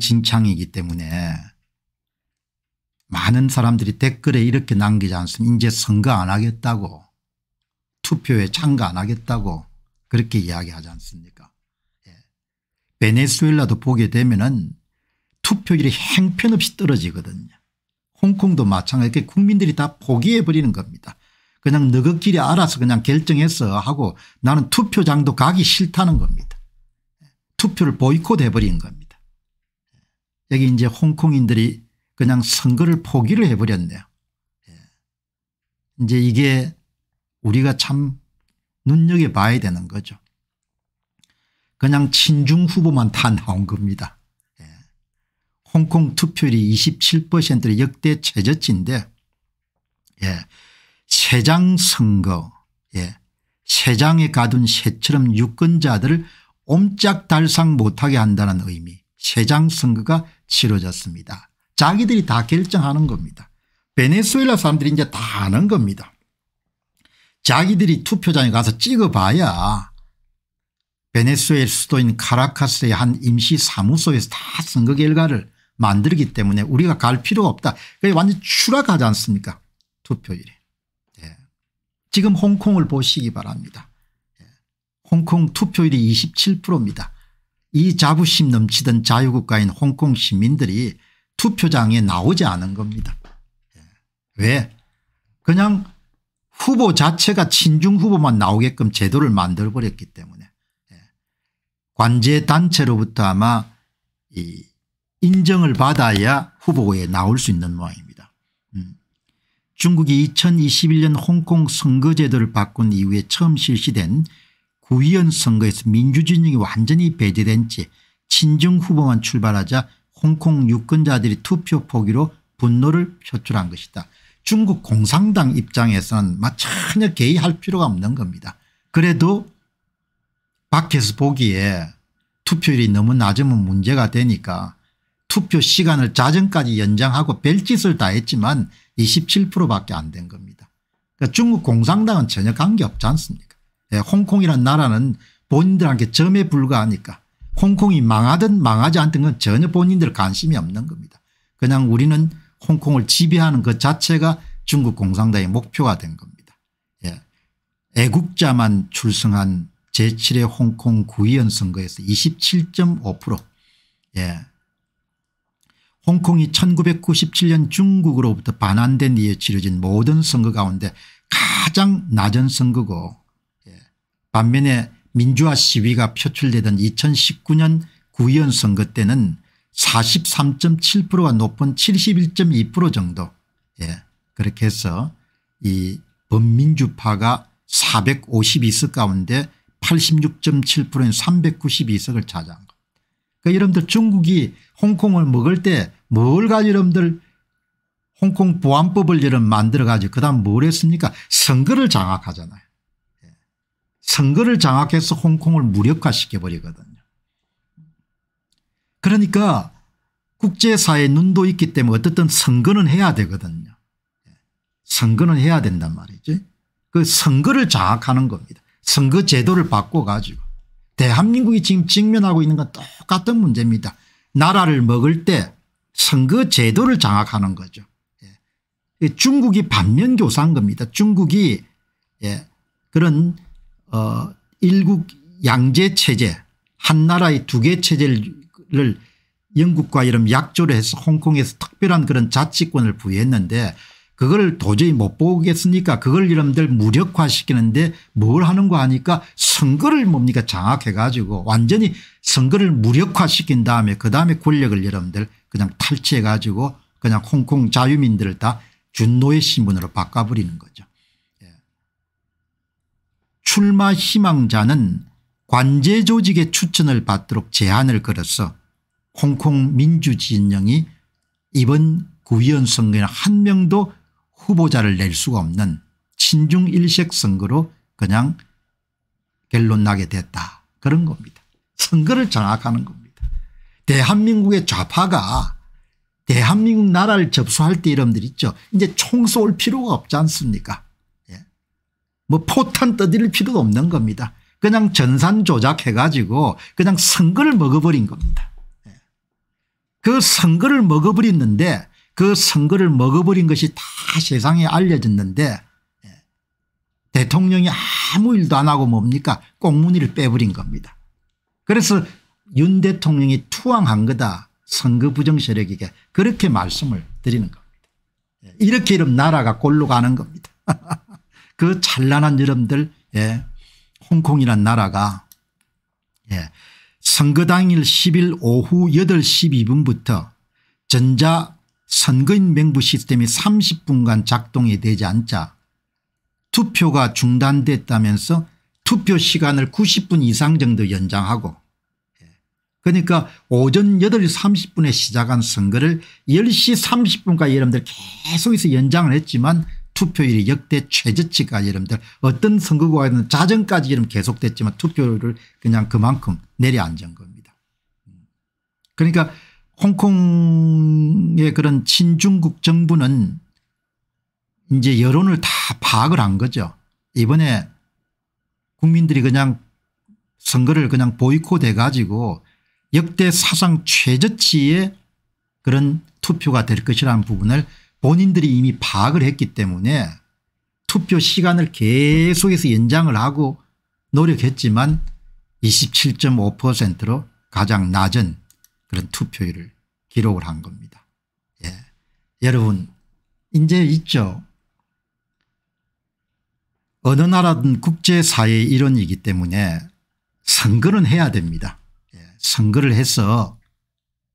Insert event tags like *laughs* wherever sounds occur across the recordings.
진창이기 때문에 많은 사람들이 댓글에 이렇게 남기지 않습니까 이제 선거 안 하겠다고 투표에 참가 안 하겠다고 그렇게 이야기하지 않습니까 예. 베네수엘라도 보게 되면 은 투표율이 행편없이 떨어지거든요. 홍콩도 마찬가지 국민들이 다 포기해버리는 겁니다. 그냥 너그끼리 알아서 그냥 결정해서 하고 나는 투표장도 가기 싫다는 겁니다. 예. 투표를 보이콧해버리는 겁니다. 여기 이제 홍콩인들이 그냥 선거를 포기를 해버렸네요. 예. 이제 이게 우리가 참 눈여겨봐야 되는 거죠. 그냥 친중 후보만 다 나온 겁니다. 예. 홍콩 투표율이 27%의 역대 최저치인데 예. 세장 선거 예. 세장에 가둔 새처럼 유권자들을 옴짝달싹 못하게 한다는 의미 세장 선거가 치러졌습니다. 자기들이 다 결정하는 겁니다. 베네수엘라 사람들이 이제 다 아는 겁니다. 자기들이 투표장에 가서 찍어봐야 베네수엘 수도인 카라카스의 한 임시 사무소에서 다 선거 결과를 만들기 때문에 우리가 갈 필요가 없다. 그게 완전 추락하지 않습니까 투표율이 예. 지금 홍콩을 보시기 바랍니다. 예. 홍콩 투표율이 27%입니다. 이 자부심 넘치던 자유국가인 홍콩 시민들이 투표장에 나오지 않은 겁니다. 예. 왜 그냥 후보 자체가 친중 후보만 나오게끔 제도를 만들어버렸기 때문에 예. 관제 단체로부터 아마 인정을 받아야 후보에 나올 수 있는 모양입니다. 음. 중국이 2021년 홍콩 선거제도를 바꾼 이후에 처음 실시된 구의원 선거에서 민주진영이 완전히 배제된 채 친정 후보만 출발하자 홍콩 유권자들이 투표 포기로 분노를 표출한 것이다. 중국 공산당 입장에서는 전혀 개의할 필요가 없는 겁니다. 그래도 밖에서 보기에 투표율이 너무 낮으면 문제가 되니까 투표 시간을 자정까지 연장하고 별짓을 다 했지만 27% 밖에 안 된 겁니다. 그러니까 중국 공산당은 전혀 관계없지 않습니까 예, 홍콩이란 나라는 본인들한테 점에 불과하니까 홍콩이 망하든 망하지 않든 건 전혀 본인들 관심이 없는 겁니다. 그냥 우리는 홍콩을 지배하는 그 자체가 중국 공산당의 목표가 된 겁니다. 예. 애국자만 출승한 제7회 홍콩 구의원 선거에서 27.5% 예. 홍콩이 1997년 중국으로부터 반환된 이에 치러진 모든 선거 가운데 가장 낮은 선거고 반면에 민주화 시위가 표출되던 2019년 구의원 선거 때는 43.7%가 높은 71.2% 정도 예 그렇게 해서 이 범민주파가 452석 가운데 86.7%인 392석을 차지한 겁니다. 그러니까 여러분들 중국이 홍콩을 먹을 때 뭘 가지고 여러분들 홍콩 보안법을 여러분 만들어 가지고 그다음 뭘 했습니까 선거를 장악하잖아요. 선거를 장악해서 홍콩을 무력화시켜버리거든요. 그러니까 국제사회의 눈도 있기 때문에 어떻든 선거는 해야 되거든요. 선거는 해야 된단 말이지. 그 선거를 장악하는 겁니다. 선거 제도를 바꿔가지고 대한민국이 지금 직면하고 있는 건 똑같은 문제입니다. 나라를 먹을 때 선거 제도를 장악하는 거죠. 예. 중국이 반면교사인 겁니다. 중국이 예, 그런 어 일국 양제 체제 한 나라의 두 개 체제를 영국과 이런 약조를 해서 홍콩에서 특별한 그런 자치권을 부여했는데 그걸 도저히 못 보겠으니까 그걸 이름들 무력화시키는데 뭘하는거 하니까 선거를 뭡니까 장악해 가지고 완전히 선거를 무력화시킨 다음에 그다음에 권력을 여러분들 그냥 탈취해 가지고 그냥 홍콩 자유민들을 다준노의 신분으로 바꿔버리는 거죠. 출마 희망자는 관제조직의 추천을 받도록 제안을 걸어서 홍콩 민주진영이 이번 구의원 선거에는 한 명도 후보자를 낼 수가 없는 친중 일색 선거로 그냥 결론 나게 됐다 그런 겁니다. 선거를 장악하는 겁니다. 대한민국의 좌파가 대한민국 나라를 접수할 때 이름들 있죠. 이제 총 쏠 필요가 없지 않습니까 뭐 포탄 떠들일 필요도 없는 겁니다. 그냥 전산 조작해가지고 그냥 선거를 먹어버린 겁니다. 예. 그 선거를 먹어버렸는데 그 선거를 먹어버린 것이 다 세상에 알려졌는데 예. 대통령이 아무 일도 안 하고 뭡니까 꽁무니를 빼버린 겁니다. 그래서 윤 대통령이 투항한 거다 선거 부정 세력에게 그렇게 말씀을 드리는 겁니다. 예. 이렇게 이러면 나라가 골로 가는 겁니다. *laughs* 그 찬란한 여러분들 예 홍콩이란 나라가 예 선거 당일 10일 오후 8시 12분부터 전자 선거인 명부 시스템이 30분간 작동이 되지 않자 투표가 중단됐다면서 투표 시간을 90분 이상 정도 연장하고 예, 그러니까 오전 8시 30분에 시작한 선거를 10시 30분까지 여러분들 계속해서 연장을 했지만 투표율이 역대 최저치까지 여러분들 어떤 선거구에는 자정까지 이름 계속됐지만 투표율을 그냥 그만큼 내려앉은 겁니다. 그러니까 홍콩의 그런 친중국 정부는 이제 여론을 다 파악을 한 거죠. 이번에 국민들이 그냥 선거를 그냥 보이콧해 가지고 역대 사상 최저치의 그런 투표가 될 것이라는 부분을 본인들이 이미 파악을 했기 때문에 투표 시간을 계속해서 연장을 하고 노력했지만 27.5%로 가장 낮은 그런 투표율을 기록을 한 겁니다. 예. 여러분 이제 있죠. 어느 나라든 국제사회의 일원이기 때문에 선거는 해야 됩니다. 예. 선거를 해서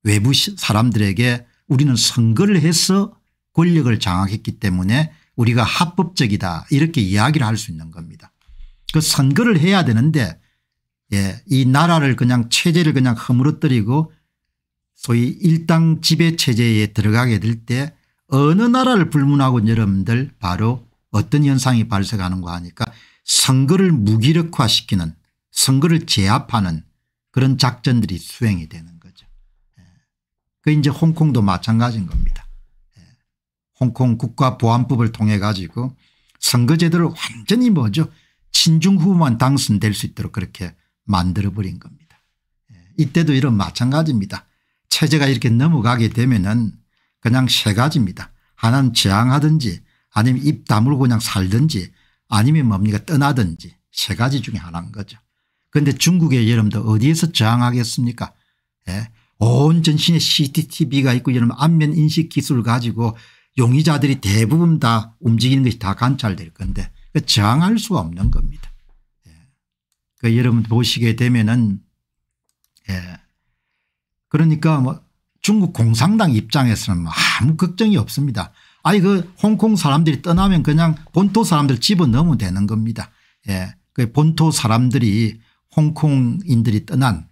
외부 사람들에게 우리는 선거를 해서 권력을 장악했기 때문에 우리가 합법적이다 이렇게 이야기를 할 수 있는 겁니다. 그 선거를 해야 되는데 예, 이 나라를 그냥 체제를 그냥 허물어뜨리고 소위 일당 지배 체제에 들어가게 될 때 어느 나라를 불문하고 여러분들 바로 어떤 현상이 발생하는가 하니까 선거를 무기력화시키는 선거를 제압하는 그런 작전들이 수행이 되는 거죠. 예. 그 이제 홍콩도 마찬가지인 겁니다. 홍콩 국가보안법을 통해 가지고 선거제도를 완전히 뭐죠 친중 후보만 당선될 수 있도록 그렇게 만들어버린 겁니다. 예, 이때도 이런 마찬가지입니다. 체제가 이렇게 넘어가게 되면 은 그냥 세 가지입니다. 하나는 저항하든지 아니면 입 다물고 그냥 살든지 아니면 뭡니까 떠나든지 세 가지 중에 하나인 거죠. 그런데 중국의 여러분들 어디에서 저항하겠습니까 예. 온 전신에 CCTV가 있고 여러 안면 인식 기술을 가지고 용의자들이 대부분 다 움직이는 것이 다 관찰될 건데 그 저항할 수가 없는 겁니다. 예. 그 여러분 보시게 되면은 예. 그러니까 뭐 중국 공산당 입장에서는 뭐 아무 걱정이 없습니다. 아니 그 홍콩 사람들이 떠나면 그냥 본토 사람들 집어넣으면 되는 겁니다. 예. 그 본토 사람들이 홍콩인들이 떠난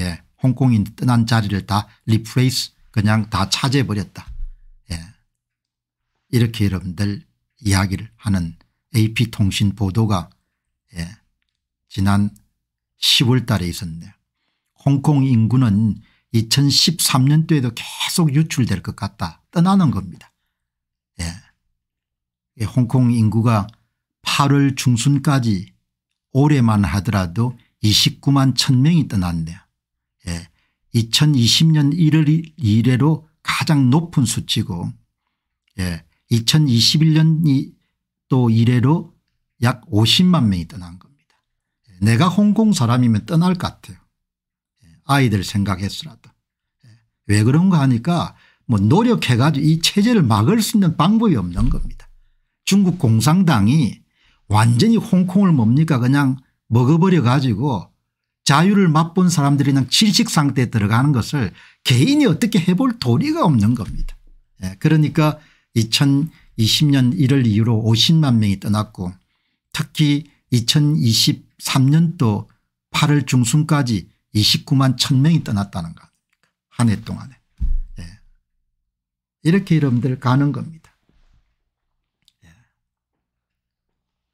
예. 홍콩인 떠난 자리를 다 리프레이스 그냥 다 차지해버렸다. 이렇게 여러분들 이야기를 하는 AP통신 보도가 예, 지난 10월 달에 있었네요. 홍콩 인구는 2013년도에도 계속 유출될 것 같다. 떠나는 겁니다. 예. 홍콩 인구가 8월 중순까지 올해만 하더라도 29만 1000명이 떠났네요. 예. 2020년 1월 이래로 가장 높은 수치고 예. 2021년이 또 이래로 약 50만 명이 떠난 겁니다. 내가 홍콩 사람이면 떠날 것 같아요. 아이들 생각해서라도. 왜 그런가 하니까 뭐 노력해가지고 이 체제를 막을 수 있는 방법이 없는 겁니다. 중국 공산당이 완전히 홍콩을 뭡니까 그냥 먹어버려 가지고 자유를 맛본 사람들이 그냥 질식 상태에 들어가는 것을 개인이 어떻게 해볼 도리가 없는 겁니다. 예, 그러니까 2020년 1월 이후로 50만 명이 떠났고 특히 2023년도 8월 중순까지 29만 1000명이 떠났다는 것한 해 동안에. 예. 이렇게 여러분들 가는 겁니다. 예.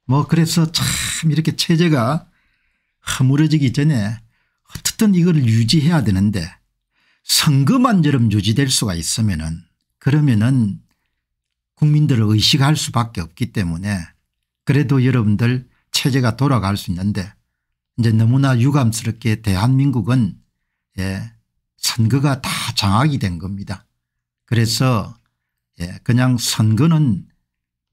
뭐 그래서 참 이렇게 체제가 허물어지기 전에 어쨌든 이걸 유지해야 되는데 선거만 여러분 유지될 수가 있으면은 그러면은 국민들을 의식할 수밖에 없기 때문에 그래도 여러분들 체제가 돌아갈 수 있는데 이제 너무나 유감스럽게 대한민국은 예, 선거가 다 장악이 된 겁니다. 그래서 예, 그냥 선거는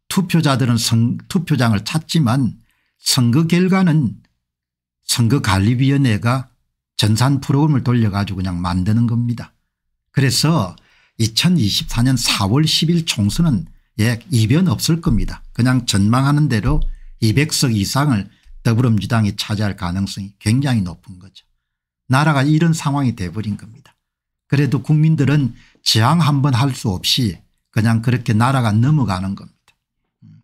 투표자들은 선, 투표장을 찾지만 선거 결과는 선거관리위원회가 전산 프로그램을 돌려가지고 그냥 만드는 겁니다. 그래서 2024년 4월 10일 총선은 예, 이변 없을 겁니다. 그냥 전망하는 대로 200석 이상을 더불어민주당이 차지할 가능성이 굉장히 높은 거죠. 나라가 이런 상황이 돼버린 겁니다. 그래도 국민들은 지향 한번 할 수 없이 그냥 그렇게 나라가 넘어가는 겁니다. 음.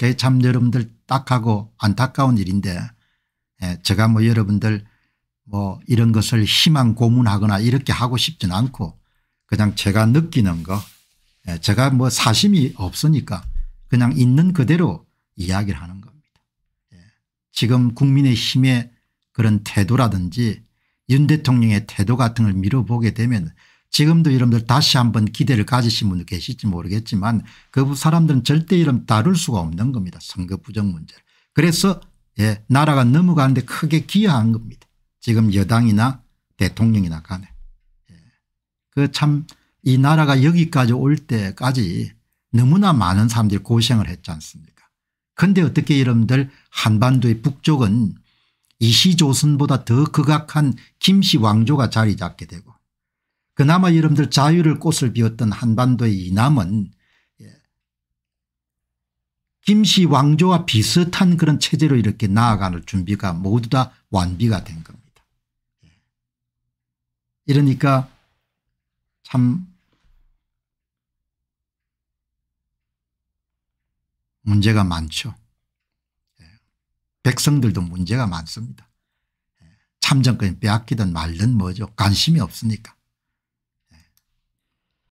그게 참 여러분들 딱하고 안타까운 일인데 예, 제가 뭐 여러분들 뭐 이런 것을 희망 고문하거나 이렇게 하고 싶진 않고 그냥 제가 느끼는 거 예, 제가 뭐 사심이 없으니까 그냥 있는 그대로 이야기를 하는 겁니다. 예, 지금 국민의힘의 그런 태도라든지 윤 대통령의 태도 같은 걸 미뤄보게 되면 지금도 여러분들 다시 한번 기대를 가지신 분들 계실지 모르겠지만 그 사람들은 절대 이름 다룰 수가 없는 겁니다. 선거 부정 문제 그래서 예, 나라가 넘어가는데 크게 기여한 겁니다. 지금 여당이나 대통령이나 간에. 예. 그참 이 나라가 여기까지 올 때까지 너무나 많은 사람들이 고생을 했지 않습니까 근데 어떻게 여러분들 한반도의 북쪽은 이시조선보다 더 극악한 김씨 왕조가 자리 잡게 되고 그나마 여러분들 자유를 꽃을 피웠던 한반도의 이남은 예, 김씨 왕조와 비슷한 그런 체제로 이렇게 나아가는 준비가 모두 다 완비가 된 겁니다. 예. 이러니까 참 문제가 많죠. 예. 백성들도 문제가 많습니다. 예. 참정권이 빼앗기든 말든 뭐죠. 관심이 없으니까.